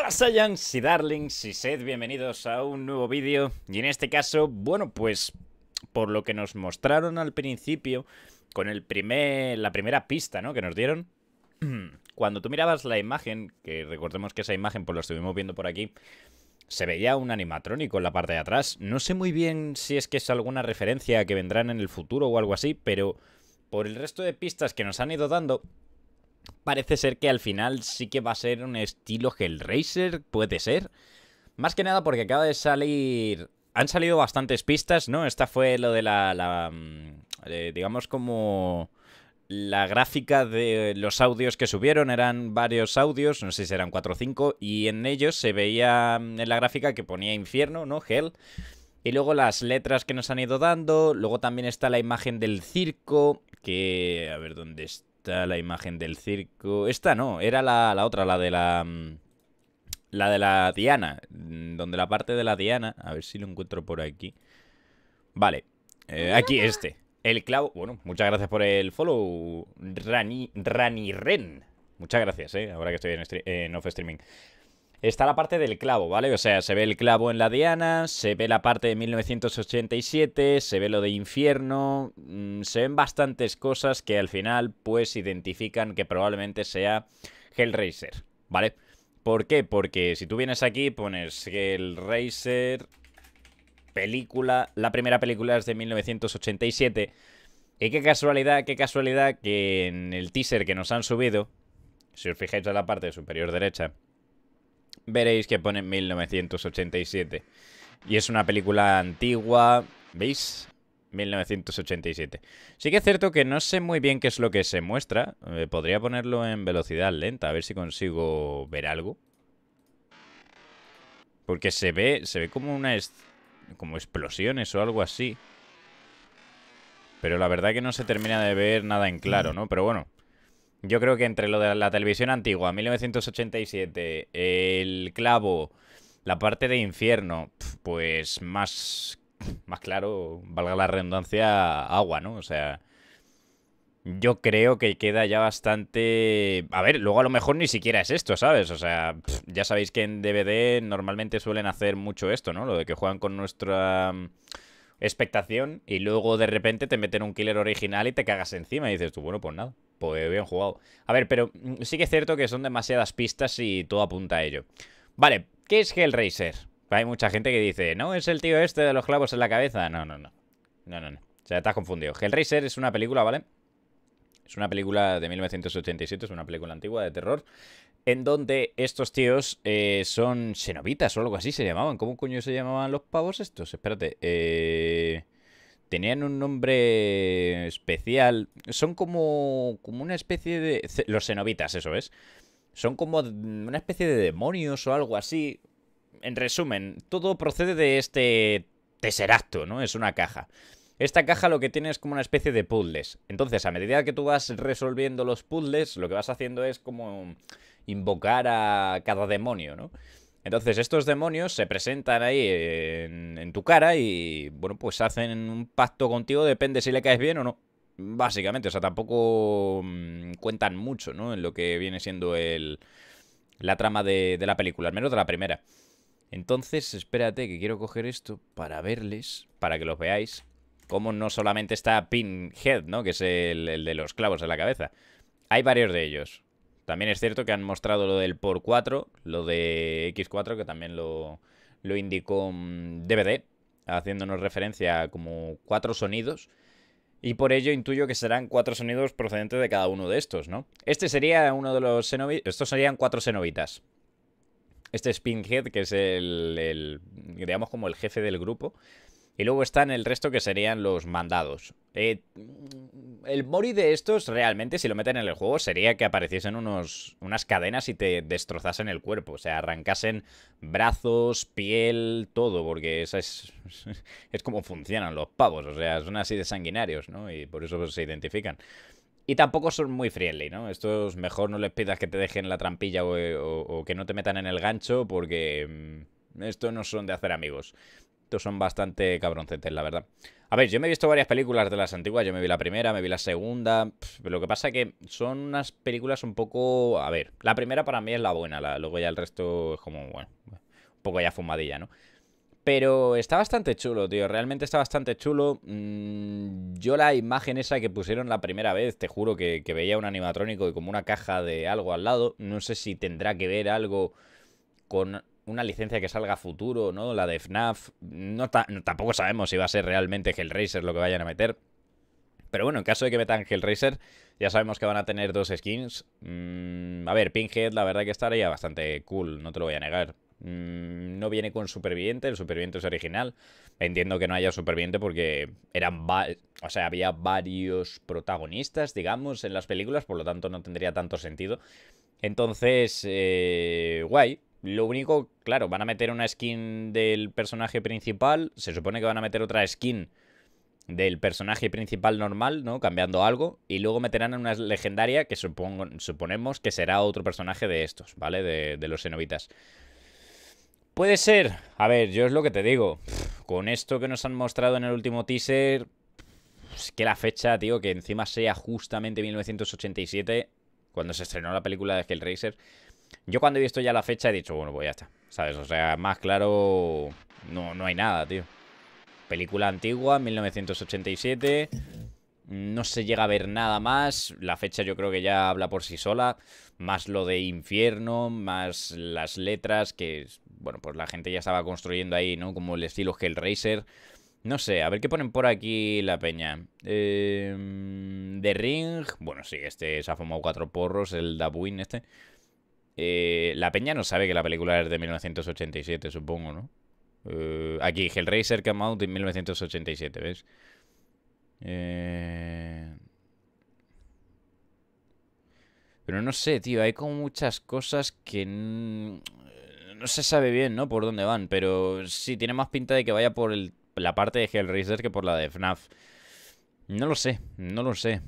Hola Saiyans y Darling, si sed bienvenidos a un nuevo vídeo y en este caso, bueno pues por lo que nos mostraron al principio con el primer, la primera pista ¿no? que nos dieron cuando tú mirabas la imagen, que recordemos que esa imagen pues lo estuvimos viendo por aquí se veía un animatrónico en la parte de atrás. No sé muy bien si es que es alguna referencia que vendrán en el futuro o algo así, pero por el resto de pistas que nos han ido dando, parece ser que al final sí que va a ser un estilo Hellraiser, puede ser. Más que nada porque acaba de salir... Han salido bastantes pistas, ¿no? Esta fue lo de la... Mm, digamos como... La gráfica de los audios que subieron eran varios audios, no sé si eran 4 o 5, y en ellos se veía mm, en la gráfica que ponía infierno, ¿no? Hell. Y luego las letras que nos han ido dando, luego también está la imagen del circo, que... A ver, ¿dónde está? la imagen del circo. Esta no, era la, otra, la de la... Mm, la de la Diana, mm, donde la parte de la Diana, a ver si lo encuentro por aquí. Vale, eh, aquí este. El clavo, bueno, muchas gracias por el follow, Rani, Rani Ren. Muchas gracias, eh, ahora que estoy en, en off streaming está la parte del clavo, ¿vale? O sea, se ve el clavo en la diana, se ve la parte de 1987, se ve lo de infierno, mm, se ven bastantes cosas que al final pues identifican que probablemente sea Hellraiser, ¿vale? ¿Por qué? Porque si tú vienes aquí pones Hellraiser película, la primera película es de 1987 y qué casualidad, qué casualidad que en el teaser que nos han subido, si os fijáis en la parte superior derecha, veréis que pone 1987. Y es una película antigua, ¿veis? 1987. Sí que es cierto que no sé muy bien qué es lo que se muestra. Eh, podría ponerlo en velocidad lenta, a ver si consigo ver algo. Porque se ve, se ve como una... como explosiones o algo así. Pero la verdad que no se termina de ver nada en claro, mm. ¿no? Pero bueno, yo creo que entre lo de la televisión antigua, 1987, el clavo, la parte de infierno, pues más, más claro, valga la redundancia, agua, ¿no? O sea, yo creo que queda ya bastante... A ver, luego a lo mejor ni siquiera es esto, ¿sabes? O sea, ya sabéis que en DVD normalmente suelen hacer mucho esto, ¿no? Lo de que juegan con nuestra mm, expectación y luego de repente te meten un killer original y te cagas encima y dices tú, bueno, pues nada. Pues bien jugado. A ver, pero mm, sí que es cierto que son demasiadas pistas y todo apunta a ello. Vale, ¿qué es Hellraiser? Hay mucha gente que dice, no, es el tío este de los clavos en la cabeza. No, no, no. No, no, no. O sea, estás confundido. Hellraiser es una película, ¿vale? Es una película de 1987, es una película antigua de terror, en donde estos tíos eh, son xenobitas o algo así se llamaban. ¿Cómo coño se llamaban los pavos estos? Espérate. Eh tenían un nombre especial. Son como, como una especie de... Los cenobitas, eso es. Son como una especie de demonios o algo así. En resumen, todo procede de este tesseracto, ¿no? Es una caja. Esta caja lo que tiene es como una especie de puzzles. Entonces, a medida que tú vas resolviendo los puzzles, lo que vas haciendo es como invocar a cada demonio, ¿no? Entonces estos demonios se presentan ahí en, tu cara y, bueno, pues hacen un pacto contigo, depende si le caes bien o no. Básicamente, o sea, tampoco mm, cuentan mucho, ¿no? En lo que viene siendo el, la trama de, la película, al menos de la primera. Entonces, espérate que quiero coger esto para verles, para que los veáis, cómo no solamente está Pinhead, ¿no? Que es el, de los clavos de la cabeza. Hay varios de ellos. También es cierto que han mostrado lo del por 4, lo de X4, que también lo, lo indicó DVD, mm, haciéndonos referencia a como cuatro sonidos. Y por ello intuyo que serán cuatro sonidos procedentes de cada uno de estos, ¿no? Este sería uno de los Estos serían cuatro senovitas. Este Spinhead, que es el, digamos, como el jefe del grupo, y luego están el resto que serían los mandados. Eh, el mori de estos realmente, si lo meten en el juego, sería que apareciesen unos, unas cadenas y te destrozasen el cuerpo. O sea, arrancasen brazos, piel, todo, porque esa es, es como funcionan los pavos. O sea, son así de sanguinarios, ¿no? Y por eso se identifican. Y tampoco son muy friendly, ¿no? Estos mejor no les pidas que te dejen la trampilla o, o que no te metan en el gancho porque... Mm, esto no son de hacer amigos son bastante cabroncetes, la verdad. A ver, yo me he visto varias películas de las antiguas. Yo me vi la primera, me vi la segunda. lo que pasa que son unas películas un poco... A ver, la primera para mí es la buena. luego ya el resto es como, bueno, un poco ya fumadilla, ¿no? Pero está bastante chulo, tío. Realmente está bastante chulo. Mm, yo la imagen esa que pusieron la primera vez, te juro que, que, veía un animatrónico y como una caja de algo al lado. No sé si tendrá que ver algo con una licencia que salga a futuro, ¿no? La de FNAF. No, tampoco sabemos si va a ser realmente Hellraiser lo que vayan a meter. Pero bueno, en caso de que metan Hellraiser, ya sabemos que van a tener dos skins. Mm, a ver, Pinhead, la verdad que estaría bastante cool, no te lo voy a negar. Mm, no viene con superviviente, el superviviente es original. Entiendo que no haya superviviente porque eran o sea, había varios protagonistas, digamos, en las películas, por lo tanto no tendría tanto sentido. Entonces, eh, guay, lo único, claro, van a meter una skin del personaje principal. Se supone que van a meter otra skin del personaje principal normal, ¿no? Cambiando algo. Y luego meterán una legendaria que supongo, suponemos que será otro personaje de estos, ¿vale? De, los enovitas Puede ser. A ver, yo es lo que te digo. con esto que nos han mostrado en el último teaser... Es que la fecha, tío, que encima sea justamente 1987, cuando se estrenó la película de Hellraiser... Yo cuando he visto ya la fecha he dicho, bueno, pues ya está. ¿Sabes? O sea, más claro, no, no hay nada, tío. Película antigua, 1987. No se llega a ver nada más. La fecha yo creo que ya habla por sí sola. Más lo de infierno, más las letras que, bueno, pues la gente ya estaba construyendo ahí, ¿no? Como el estilo Hellraiser. No sé, a ver qué ponen por aquí la peña. Eh, The Ring. Bueno, sí, este se ha fumado cuatro porros, el Dabuin este. Eh, la peña no sabe que la película es de 1987, supongo, ¿no? Eh, aquí, Hellraiser came Out en 1987, ¿ves? Eh, pero no sé, tío, hay como muchas cosas que no se sabe bien, ¿no? Por dónde van, pero sí, tiene más pinta de que vaya por la parte de Hellraiser que por la de FNAF. No lo sé, no lo sé.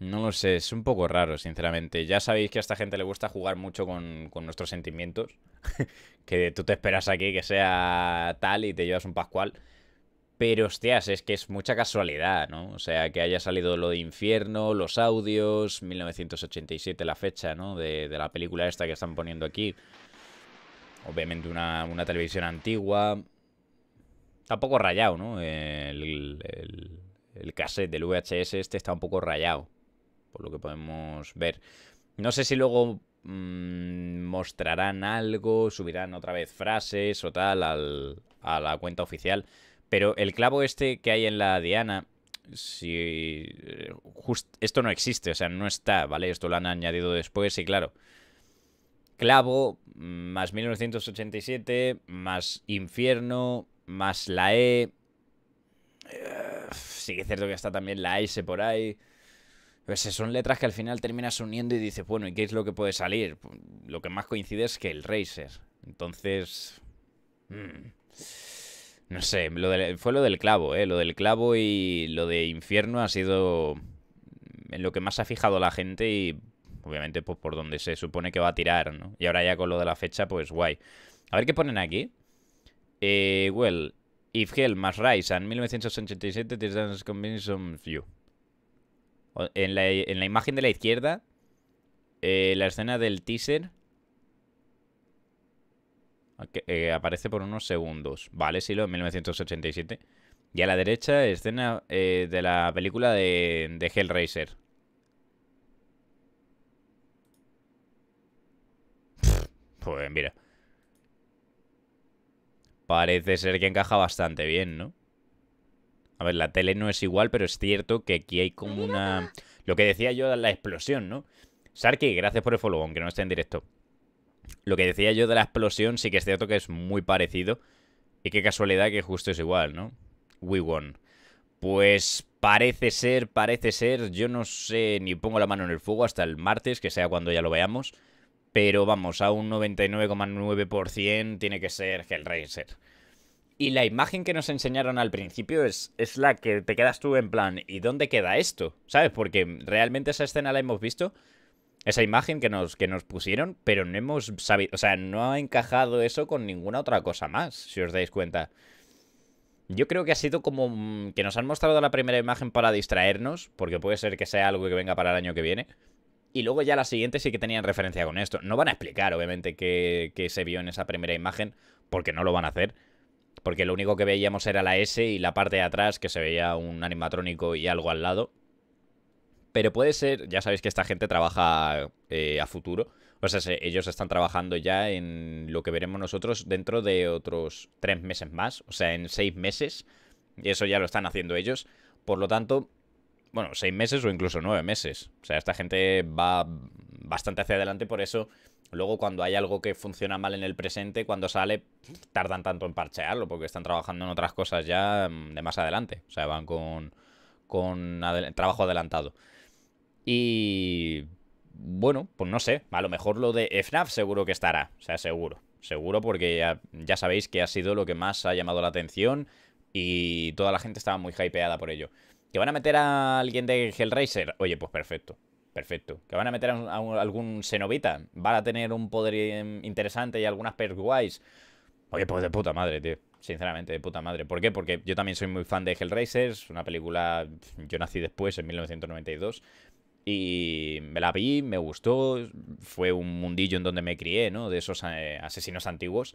No lo sé, es un poco raro, sinceramente. Ya sabéis que a esta gente le gusta jugar mucho con, nuestros sentimientos. que tú te esperas aquí que sea tal y te llevas un pascual. Pero hostias, es que es mucha casualidad, ¿no? O sea, que haya salido lo de Infierno, los audios, 1987 la fecha, ¿no? De, la película esta que están poniendo aquí. Obviamente una, una televisión antigua. Está un poco rayado, ¿no? El, el, el cassette del VHS este está un poco rayado por lo que podemos ver. No sé si luego mm, mostrarán algo, subirán otra vez frases o tal al, a la cuenta oficial, pero el clavo este que hay en la Diana, si eh, esto no existe, o sea, no está, ¿vale? Esto lo han añadido después y claro. Clavo mm, más 1987 más infierno más la E. Eh, sí es cierto que está también la S por ahí son letras que al final terminas uniendo y dices, bueno, ¿y qué es lo que puede salir? Lo que más coincide es que el Racer. Entonces... Mm, no sé, fue lo del clavo, ¿eh? Lo del clavo y lo de infierno ha sido en lo que más ha fijado la gente y obviamente pues, por donde se supone que va a tirar, ¿no? Y ahora ya con lo de la fecha, pues guay. A ver qué ponen aquí. Eh, well, if hell must rise en 1987 this dance convince you. En la, imagen de la izquierda, eh, la escena del teaser eh, aparece por unos segundos. Vale, sí, lo en 1987. Y a la derecha, escena eh, de la película de, Hellraiser. pues mira. Parece ser que encaja bastante bien, ¿no? A ver, la tele no es igual, pero es cierto que aquí hay como una... Lo que decía yo de la explosión, ¿no? Sarki, gracias por el follow, aunque no esté en directo. Lo que decía yo de la explosión sí que es cierto que es muy parecido. Y qué casualidad que justo es igual, ¿no? We won. Pues parece ser, parece ser, yo no sé, ni pongo la mano en el fuego hasta el martes, que sea cuando ya lo veamos. Pero vamos, a un 99,9% tiene que ser Hellraiser. Y la imagen que nos enseñaron al principio es, es la que te quedas tú en plan, ¿y dónde queda esto? ¿Sabes? Porque realmente esa escena la hemos visto, esa imagen que nos, que nos pusieron, pero no hemos sabido, o sea, no ha encajado eso con ninguna otra cosa más, si os dais cuenta. Yo creo que ha sido como mm, que nos han mostrado la primera imagen para distraernos, porque puede ser que sea algo que venga para el año que viene. Y luego ya la siguiente sí que tenían referencia con esto. No van a explicar, obviamente, qué que se vio en esa primera imagen, porque no lo van a hacer porque lo único que veíamos era la S y la parte de atrás que se veía un animatrónico y algo al lado. Pero puede ser, ya sabéis que esta gente trabaja eh, a futuro. O sea, ellos están trabajando ya en lo que veremos nosotros dentro de otros tres meses más. O sea, en seis meses. Y Eso ya lo están haciendo ellos. Por lo tanto, bueno, seis meses o incluso nueve meses. O sea, esta gente va bastante hacia adelante, por eso luego cuando hay algo que funciona mal en el presente, cuando sale, tardan tanto en parchearlo, porque están trabajando en otras cosas ya mm, de más adelante, o sea, van con, trabajo adelantado. Y bueno, pues no sé, a lo mejor lo de FNAF seguro que estará, o sea, seguro, seguro porque ya, ya sabéis que ha sido lo que más ha llamado la atención y toda la gente estaba muy hypeada por ello. ¿Que van a meter a alguien de Hellraiser? Oye, pues perfecto. Perfecto. ¿Que van a meter a, algún Xenovita? ¿Van a tener un poder em, interesante y algunas perks guays? Oye, pues de puta madre, tío. Sinceramente, de puta madre. ¿Por qué? Porque yo también soy muy fan de Racers una película... Yo nací después, en 1992. Y me la vi, me gustó. Fue un mundillo en donde me crié, ¿no? De esos eh, asesinos antiguos.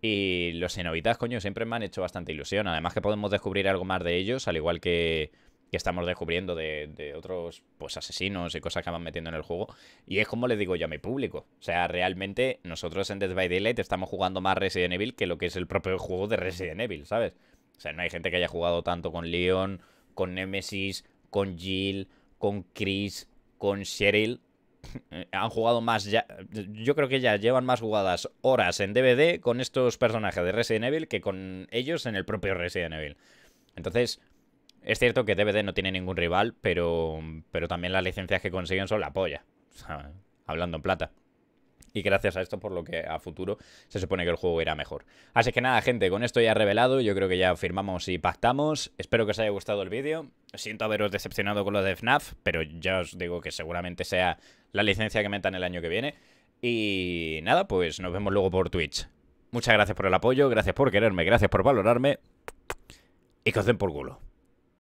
Y los cenobitas, coño, siempre me han hecho bastante ilusión. Además que podemos descubrir algo más de ellos, al igual que que estamos descubriendo de, otros pues asesinos y cosas que van metiendo en el juego. Y es como le digo yo a mi público. O sea, realmente nosotros en Dead by Daylight estamos jugando más Resident Evil que lo que es el propio juego de Resident Evil, ¿sabes? O sea, no hay gente que haya jugado tanto con Leon, con Nemesis, con Jill, con Chris, con Cheryl. Han jugado más ya. Yo creo que ya llevan más jugadas horas en DVD con estos personajes de Resident Evil que con ellos en el propio Resident Evil. Entonces, es cierto que DVD no tiene ningún rival, pero, pero también las licencias que consiguen son la polla. hablando en plata. Y gracias a esto, por lo que a futuro se supone que el juego irá mejor. Así que nada, gente, con esto ya revelado, yo creo que ya firmamos y pactamos. Espero que os haya gustado el vídeo. Siento haberos decepcionado con lo de FNAF, pero ya os digo que seguramente sea la licencia que metan el año que viene. Y nada, pues nos vemos luego por Twitch. Muchas gracias por el apoyo, gracias por quererme, gracias por valorarme. Y que os den por culo.